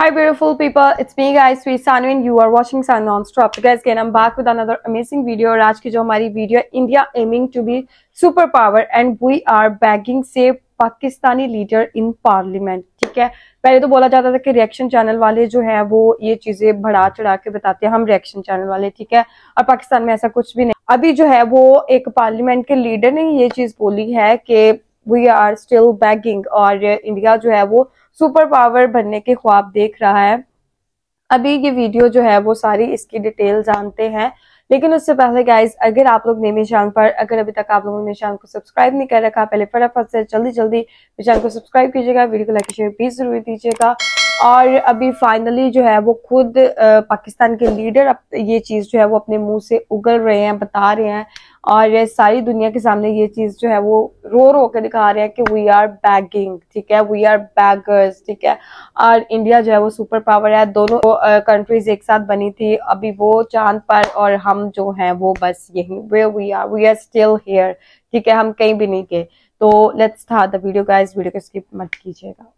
Hi beautiful people, it's me guys, sweet Sanu and you are watching Sun Non-Stop. So guys, again I'm back with another amazing video. और आज की जो हमारी video India aiming to be super power and we are begging से Pakistani leader in parliament ठीक है पहले तो बोला जाता था कि रिएक्शन चैनल वाले जो है वो ये चीजें बढ़ा चढ़ा के बताते हैं हम रिएक्शन चैनल वाले ठीक है और पाकिस्तान में ऐसा कुछ भी नहीं अभी जो है वो एक पार्लियामेंट के लीडर ने ये चीज बोली है कि वी आर स्टिल बैगिंग और इंडिया जो है वो सुपर पावर बनने के ख्वाब देख रहा है अभी ये वीडियो जो है वो सारी इसकी डिटेल जानते हैं लेकिन उससे पहले गाइज अगर आप लोग ने मेरे पर अगर अभी तक आप लोगों ने मेरे चैनल को सब्सक्राइब नहीं कर रखा पहले फटाफट से जल्दी जल्दी मेरे चैनल को सब्सक्राइब कीजिएगा वीडियो को लाइक शेयर प्लीज जरूर दीजिएगा और अभी फाइनली जो है वो खुद पाकिस्तान के लीडर अब ये चीज़ जो है वो अपने मुंह से उगल रहे हैं बता रहे हैं और सारी दुनिया के सामने ये चीज़ जो है वो रो रो के दिखा रहे हैं कि वी आर बैगिंग ठीक है वी आर बैगर्स ठीक है और इंडिया जो है वो सुपर पावर है दोनों कंट्रीज एक साथ बनी थी अभी वो चांद पर और हम जो है वो बस यही we we are we are still here ठीक है हम कहीं भी नहीं गए तो लेट्स था दीडियो का इस वीडियो को स्किप मत कीजिएगा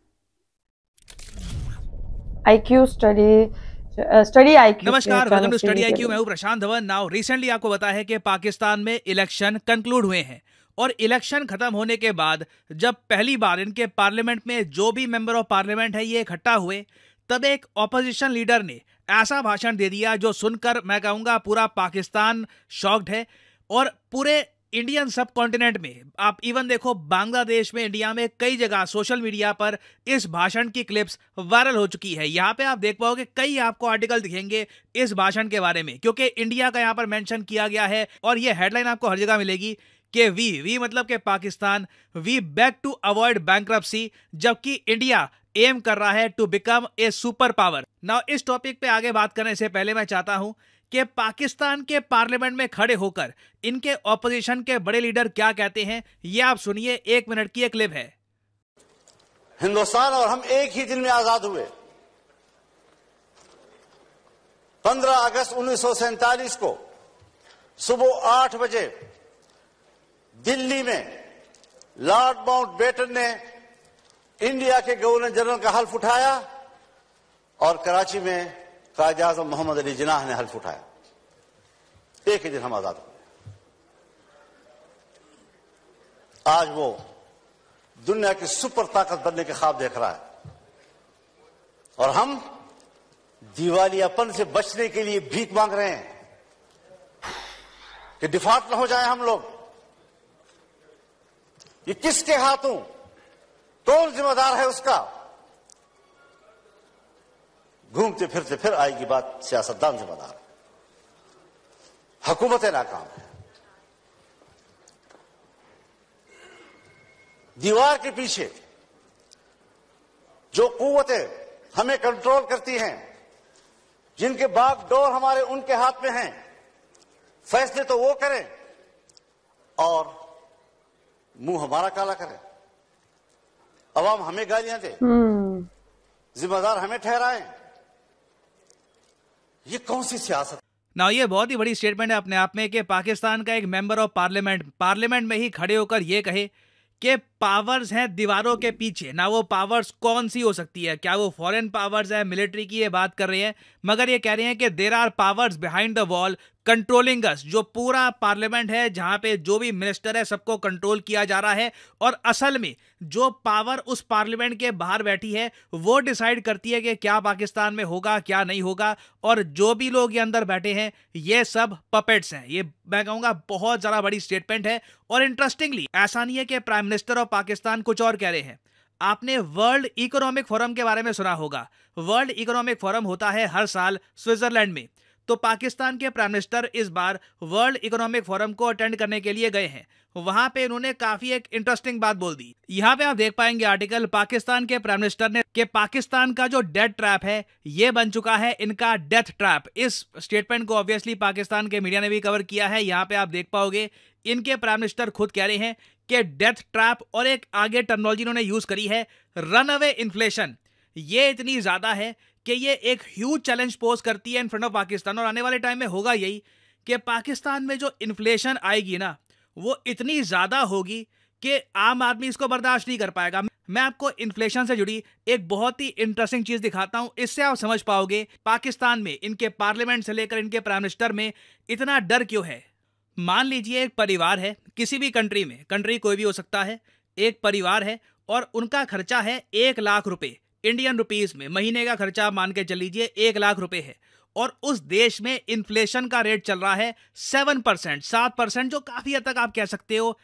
आईक्यू स्टडी स्टडी आईक्यू नमस्कार वेलकम टू स्टडी आईक्यू मैं हूं प्रशांत धवन नाउ रिसेंटली आपको बताया है कि पाकिस्तान में इलेक्शन कंक्लूड हुए हैं और इलेक्शन खत्म होने के बाद जब पहली बार इनके पार्लियामेंट में जो भी मेंबर ऑफ पार्लियामेंट है ये इकट्ठा हुए तब एक ऑपोजिशन लीडर ने ऐसा भाषण दे दिया जो सुनकर मैं कहूंगा पूरा पाकिस्तान शॉक्ड है और पूरे इंडियन सब कॉन्टिनेंट में आप इवन देखो बांग्लादेश में इंडिया में कई जगह सोशल मीडिया पर इस भाषण की क्लिप्स वायरल हो चुकी है यहाँ पे आप देख पाओगे कई आपको आर्टिकल दिखेंगे इस भाषण के बारे में क्योंकि इंडिया का यहाँ पर मेंशन किया गया है और ये हेडलाइन आपको हर जगह मिलेगी कि वी वी मतलब के Pakistan we beg to avoid bank जबकि इंडिया एम कर रहा है to become a super power now इस टॉपिक पे आगे बात करने से पहले मैं चाहता हूं कि पाकिस्तान के पार्लियामेंट में खड़े होकर इनके ऑपोजिशन के बड़े लीडर क्या कहते हैं ये आप सुनिए एक मिनट की एक क्लिप है हिंदुस्तान और हम एक ही दिन में आजाद हुए 15 अगस्त उन्नीस को सुबह आठ बजे दिल्ली में लॉर्ड माउंट बेटन ने इंडिया के गवर्नर जनरल का हल्फ उठाया और कराची में कायद आजम मोहम्मद अली जिनाह ने हल्फ उठाया एक ही दिन हम आजाद हुए आज वो दुनिया की सुपर ताकत बनने के ख्वाब देख रहा है और हम दिवालियापन से बचने के लिए भीख मांग रहे हैं कि डिफॉल्ट ना हो जाए हम लोग ये किसके हाथों कौन जिम्मेदार है उसका घूमते फिरते फिर आएगी बात सियासतदान जिम्मेदार हुकूमतें नाकाम है दीवार के पीछे जो कुतें हमें कंट्रोल करती हैं जिनके बाग डोर हमारे उनके हाथ में हैं फैसले तो वो करें और मुंह हमारा काला करें अवाम हमें गालियां दे हम्म। जिम्मेदार हमें ठहराएं ये कौन सी सियासत ना ये बहुत ही बड़ी स्टेटमेंट है अपने आप में कि पाकिस्तान का एक मेंबर ऑफ पार्लियामेंट पार्लियामेंट में ही खड़े होकर ये कहे कि पावर्स हैं दीवारों के पीछे ना वो पावर्स कौन सी हो सकती है क्या वो फॉरेन पावर्स है मिलिट्री की ये बात कर रहे हैं मगर ये कह रहे हैं कि there are powers behind the wall controlling us जो पूरा पार्लियामेंट है जहां पे जो भी मिनिस्टर है सबको कंट्रोल किया जा रहा है और असल में जो पावर उस पार्लियामेंट के बाहर बैठी है वो डिसाइड करती है कि क्या पाकिस्तान में होगा क्या नहीं होगा और जो भी लोग ये अंदर बैठे हैं ये सब पपेट्स हैं ये मैं कहूंगा बहुत ज़्यादा बड़ी स्टेटमेंट है और इंटरेस्टिंगली ऐसा नहीं है कि प्राइम मिनिस्टर ऑफ पाकिस्तान कुछ और कह रहे हैं आपने वर्ल्ड इकोनॉमिक फोरम के बारे में सुना होगा वर्ल्ड इकोनॉमिक फोरम होता है हर साल स्विट्जरलैंड में तो पाकिस्तान के प्राइम मिनिस्टर इस बार वर्ल्ड इकोनॉमिक फोरम को अटेंड करने के लिए गए हैं वहां पे इन्होंने काफी एक इंटरेस्टिंग बात बोल दी यहाँ पे आप देख पाएंगे आर्टिकल पाकिस्तान के प्राइम मिनिस्टर ने कि पाकिस्तान का जो डेथ ट्रैप है ये बन चुका है इनका डेथ ट्रैप इस स्टेटमेंट को ऑब्वियसली पाकिस्तान के मीडिया ने भी कवर किया है यहाँ पे आप देख पाओगे इनके प्राइम मिनिस्टर खुद कह रहे हैं कि डेथ ट्रैप और एक आगे टर्नोलॉजी इन्होंने यूज करी है रन अवे इन्फ्लेशन ये इतनी ज्यादा है कि ये एक ह्यूज चैलेंज पोज करती है इन फ्रंट ऑफ पाकिस्तान और आने वाले टाइम में होगा यही कि पाकिस्तान में जो इन्फ्लेशन आएगी ना वो इतनी ज़्यादा होगी कि आम आदमी इसको बर्दाश्त नहीं कर पाएगा मैं आपको इन्फ्लेशन से जुड़ी एक बहुत ही इंटरेस्टिंग चीज़ दिखाता हूँ इससे आप समझ पाओगे पाकिस्तान में इनके पार्लियामेंट से लेकर इनके प्राइम मिनिस्टर में इतना डर क्यों है मान लीजिए एक परिवार है किसी भी कंट्री में कंट्री कोई भी हो सकता है एक परिवार है और उनका खर्चा है एक लाख रुपए इंडियन रुपीस में महीने का खर्चा मान के चल लीजिए एक लाख रुपए है और उस देश में इन्फ्लेशन का रेट चल रहा है सेवन परसेंट सात परसेंट जो काफी हद तक आप कह सकते हो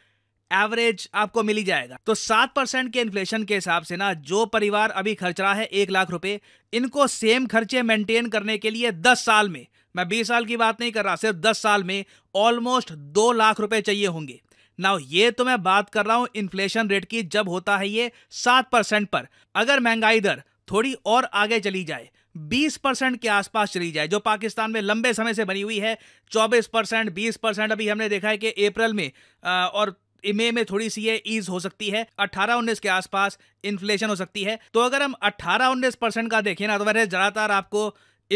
एवरेज आपको मिली जाएगा तो सात परसेंट के इन्फ्लेशन के हिसाब से ना जो परिवार अभी खर्च रहा है एक लाख रुपए इनको सेम खर्चे मेंटेन करने के लिए दस साल में मैं बीस साल की बात नहीं कर रहा सिर्फ दस साल में ऑलमोस्ट दो लाख रुपए चाहिए होंगे नाउ ये तो मैं बात कर रहा हूं इन्फ्लेशन रेट की जब होता है ये सात परसेंट पर अगर महंगाई दर थोड़ी और आगे चली जाए 20 परसेंट के आसपास चली जाए जो पाकिस्तान में लंबे समय से बनी हुई है 24 परसेंट बीस परसेंट अभी हमने देखा है कि अप्रैल में आ, और मे में थोड़ी सी ये ईज हो सकती है 18 उन्नीस के आसपास इन्फ्लेशन हो सकती है तो अगर हम 18 उन्नीस परसेंट का देखें ना तो वैसे ज़्यादातर आपको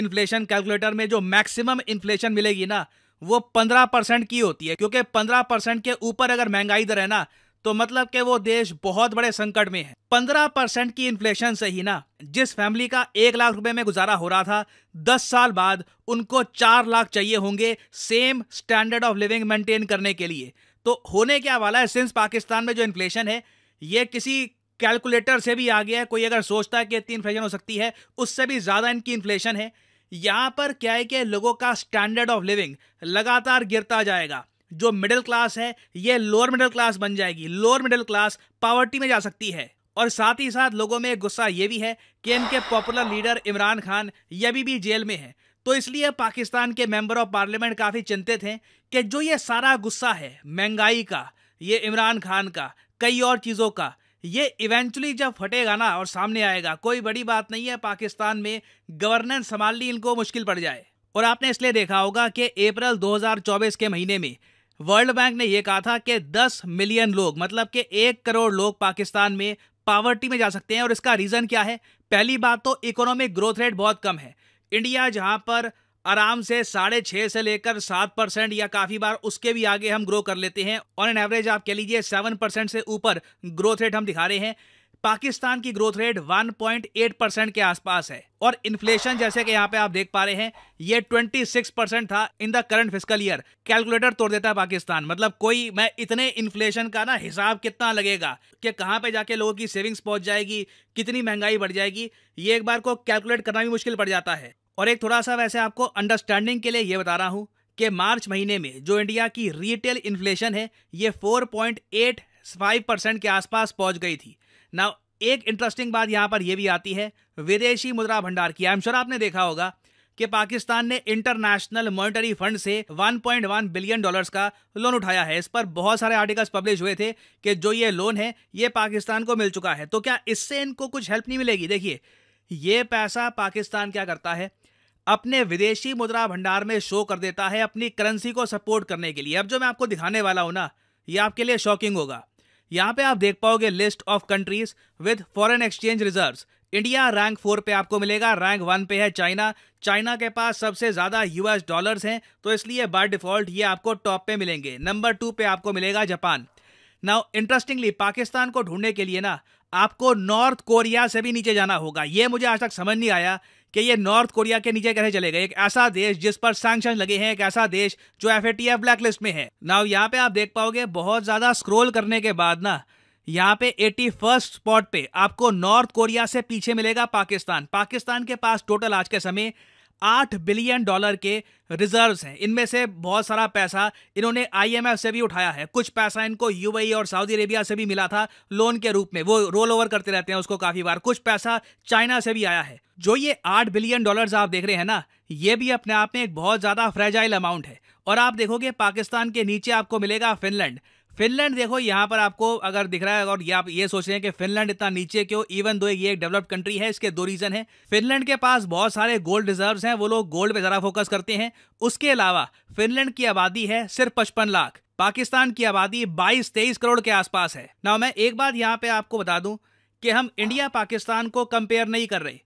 इन्फ्लेशन कैलकुलेटर में जो मैक्सिमम इन्फ्लेशन मिलेगी ना वो पंद्रह परसेंट की होती है क्योंकि पंद्रह परसेंट के ऊपर अगर महंगाई दर है ना तो मतलब के वो देश बहुत बड़े संकट में है पंद्रह परसेंट की इन्फ्लेशन से ही ना जिस फैमिली का एक लाख रुपए में गुजारा हो रहा था दस साल बाद उनको चार लाख चाहिए होंगे same standard of living maintain करने के लिए तो होने क्या वाला है सिंस पाकिस्तान में जो इन्फ्लेशन है ये किसी कैलकुलेटर से भी आ गया है कोई अगर सोचता है कि इतनी इन्फ्लेशन हो सकती है उससे भी ज़्यादा इनकी इन्फ्लेशन है यहाँ पर क्या है कि लोगों का स्टैंडर्ड ऑफ लिविंग लगातार गिरता जाएगा जो मिडिल क्लास है ये लोअर मिडिल क्लास बन जाएगी लोअर मिडिल क्लास पावर्टी में जा सकती है और साथ ही साथ लोगों में गुस्सा ये भी है कि इनके पॉपुलर लीडर इमरान खान ये भी, भी जेल में है तो इसलिए पाकिस्तान के मेंबर ऑफ पार्लियामेंट काफ़ी चिंतित हैं कि जो ये सारा गुस्सा है महंगाई का ये इमरान खान का कई और चीज़ों का ये इवेंचुअली जब फटेगा ना और सामने आएगा कोई बड़ी बात नहीं है पाकिस्तान में गवर्नेंस संभालनी इनको मुश्किल पड़ जाए और आपने इसलिए देखा होगा कि अप्रैल 2024 के महीने में वर्ल्ड बैंक ने यह कहा था कि 10 मिलियन लोग मतलब कि एक करोड़ लोग पाकिस्तान में पावर्टी में जा सकते हैं और इसका रीज़न क्या है पहली बात तो इकोनॉमिक ग्रोथ रेट बहुत कम है इंडिया जहां पर आराम से साढ़े छह से लेकर सात परसेंट या काफी बार उसके भी आगे हम ग्रो कर लेते हैं और एन एवरेज आप कह लीजिए सेवन परसेंट से ऊपर ग्रोथ रेट हम दिखा रहे हैं पाकिस्तान की ग्रोथ रेट 1.8 परसेंट के आसपास है और इन्फ्लेशन जैसे कि यहाँ पे आप देख पा रहे हैं ये 26 परसेंट था in the current physical year calculator तोड़ देता है पाकिस्तान मतलब कोई मैं इतने इन्फ्लेशन का ना हिसाब कितना लगेगा कि कहाँ पे जाके लोगों की सेविंग्स पहुंच जाएगी कितनी महंगाई बढ़ जाएगी ये एक बार को कैलकुलेट करना भी मुश्किल पड़ जाता है और एक थोड़ा सा वैसे आपको अंडरस्टैंडिंग के लिए ये बता रहा हूँ कि मार्च महीने में जो इंडिया की रिटेल इन्फ्लेशन है ये 4.85 परसेंट के आसपास पहुँच गई थी ना एक इंटरेस्टिंग बात यहाँ पर यह भी आती है विदेशी मुद्रा भंडार की आई एम श्योर आपने देखा होगा कि पाकिस्तान ने इंटरनेशनल मॉनिटरी फंड से 1.1 बिलियन डॉलर्स का लोन उठाया है इस पर बहुत सारे आर्टिकल्स पब्लिश हुए थे कि जो ये लोन है ये पाकिस्तान को मिल चुका है तो क्या इससे इनको कुछ हेल्प नहीं मिलेगी देखिए ये पैसा पाकिस्तान क्या करता है अपने विदेशी मुद्रा भंडार में शो कर देता है अपनी करेंसी को सपोर्ट करने के लिए अब जो मैं आपको दिखाने वाला हूँ ना ये आपके लिए शॉकिंग होगा यहाँ पे आप देख पाओगे list of countries with foreign exchange reserves India rank four पे आपको मिलेगा रैंक वन पे है चाइना चाइना के पास सबसे ज़्यादा यूएस डॉलर्स हैं तो इसलिए बाय डिफॉल्ट ये आपको टॉप पे मिलेंगे नंबर टू पे आपको मिलेगा जापान नाउ इंटरेस्टिंगली पाकिस्तान को ढूंढने के लिए ना आपको नॉर्थ कोरिया से भी नीचे जाना होगा ये मुझे आज तक समझ नहीं आया कि ये नॉर्थ कोरिया के नीचे कैसे चले गए एक ऐसा देश जिस पर सैंक्शन लगे हैं एक ऐसा देश जो एफ ब्लैकलिस्ट में है नाउ यहाँ पे आप देख पाओगे बहुत ज्यादा स्क्रोल करने के बाद ना यहाँ पे एटी फर्स्ट स्पॉट पे आपको नॉर्थ कोरिया से पीछे मिलेगा पाकिस्तान पाकिस्तान के पास टोटल आज के समय आठ बिलियन डॉलर के रिजर्व्स हैं इनमें से बहुत सारा पैसा इन्होंने आईएमएफ से भी उठाया है कुछ पैसा इनको यूएई e और सऊदी अरेबिया से भी मिला था लोन के रूप में वो रोल ओवर करते रहते हैं उसको काफ़ी बार कुछ पैसा चाइना से भी आया है जो ये आठ बिलियन डॉलर्स आप देख रहे हैं ना ये भी अपने आप में एक बहुत ज़्यादा फ्रेजाइल अमाउंट है और आप देखोगे पाकिस्तान के नीचे आपको मिलेगा फिनलैंड फिनलैंड देखो यहाँ पर आपको अगर दिख रहा है और ये आप ये सोच रहे हैं कि फिनलैंड इतना नीचे क्यों इवन दो ये एक डेवलप्ड कंट्री है इसके दो रीजन है फिनलैंड के पास बहुत सारे गोल्ड रिजर्व हैं वो लोग गोल्ड पे जरा फोकस करते हैं उसके अलावा फिनलैंड की आबादी है सिर्फ पचपन लाख पाकिस्तान की आबादी बाईस तेईस करोड़ के आसपास है ना मैं एक बात यहाँ पे आपको बता दू कि हम इंडिया पाकिस्तान को कंपेयर नहीं कर रहे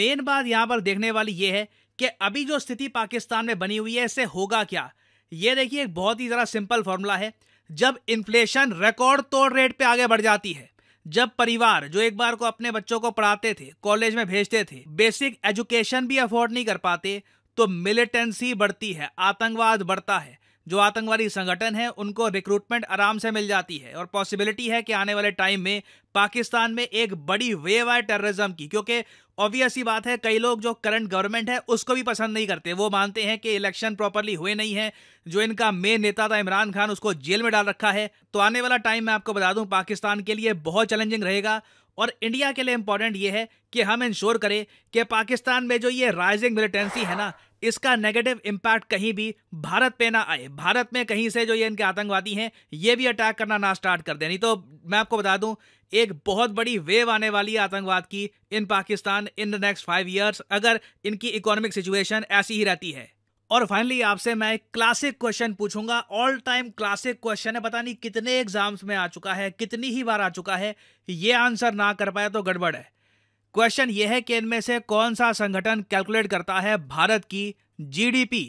मेन बात यहाँ पर देखने वाली ये है कि अभी जो स्थिति पाकिस्तान में बनी हुई है इससे होगा क्या ये देखिए एक बहुत ही ज़रा सिंपल फॉर्मूला है जब इन्फ्लेशन रिकॉर्ड तोड़ रेट पे आगे बढ़ जाती है जब परिवार जो एक बार को अपने बच्चों को पढ़ाते थे कॉलेज में भेजते थे बेसिक एजुकेशन भी अफोर्ड नहीं कर पाते तो मिलिटेंसी बढ़ती है आतंकवाद बढ़ता है जो आतंकवादी संगठन है उनको रिक्रूटमेंट आराम से मिल जाती है और पॉसिबिलिटी है कि आने वाले टाइम में पाकिस्तान में एक बड़ी वेव आए टेररिज्म की क्योंकि ऑब्वियस ही बात है कई लोग जो करंट गवर्नमेंट है उसको भी पसंद नहीं करते वो मानते हैं कि इलेक्शन प्रॉपरली हुए नहीं है जो इनका मेन नेता था इमरान खान उसको जेल में डाल रखा है तो आने वाला टाइम मैं आपको बता दूं पाकिस्तान के लिए बहुत चैलेंजिंग रहेगा और इंडिया के लिए इंपॉर्टेंट ये है कि हम इंश्योर करें कि पाकिस्तान में जो ये राइजिंग मिलिटेंसी है ना इसका नेगेटिव इम्पैक्ट कहीं भी भारत पे ना आए भारत में कहीं से जो ये इनके आतंकवादी हैं ये भी अटैक करना ना स्टार्ट कर दें नहीं तो मैं आपको बता दूं एक बहुत बड़ी वेव आने वाली है आतंकवाद की in Pakistan in the next five years अगर इनकी इकोनॉमिक सिचुएशन ऐसी ही रहती है और फाइनली आपसे मैं एक क्लासिक क्वेश्चन पूछूंगा ऑल टाइम क्लासिक क्वेश्चन है पता नहीं कितने एग्जाम्स में आ चुका है कितनी ही बार आ चुका है ये आंसर ना कर पाया तो गड़बड़ है क्वेश्चन यह है कि इनमें से कौन सा संगठन कैलकुलेट करता है भारत की जीडीपी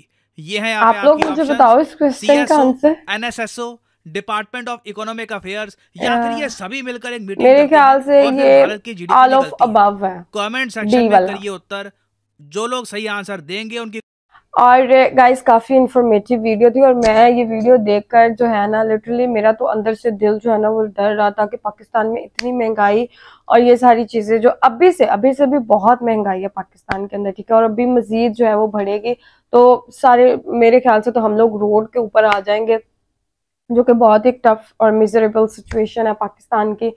ये है आप, लोग मुझे बताओ इस क्वेश्चन का answer NSSO department of economic affairs या फिर ये सभी मिलकर एक मीटिंग मेरे ख्याल से ये भारत की जीडीपी ऑल ऑफ अबव है कमेंट सेक्शन में करिए उत्तर जो लोग सही आंसर देंगे उनकी और गाइस काफ़ी इन्फॉर्मेटिव वीडियो थी और मैं ये वीडियो देखकर जो है ना लिटरली मेरा तो अंदर से दिल जो है ना वो डर रहा था कि पाकिस्तान में इतनी महंगाई और ये सारी चीज़ें जो अभी से अभी से भी बहुत महंगाई है पाकिस्तान के अंदर ठीक है और अभी मज़ीद जो है वो बढ़ेगी तो सारे मेरे ख्याल से तो हम लोग रोड के ऊपर आ जाएंगे जो कि बहुत ही टफ और मिजरेबल सिचुएशन है पाकिस्तान की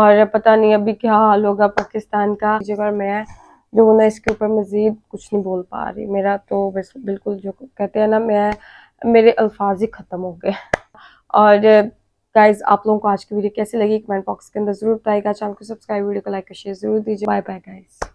और पता नहीं अभी क्या हाल होगा पाकिस्तान का जगह मैं जो ना इसके ऊपर मज़ीद कुछ नहीं बोल पा रही मेरा तो बिल्कुल जो कहते हैं ना मैं मेरे अल्फाज ही ख़त्म हो गए और गाइज आप लोगों को आज की वीडियो कैसी लगी कमेंट बॉक्स के अंदर जरूर बताएगा चैनल को सब्सक्राइब वीडियो को लाइक और शेयर जरूर दीजिए बाय बाय गाइज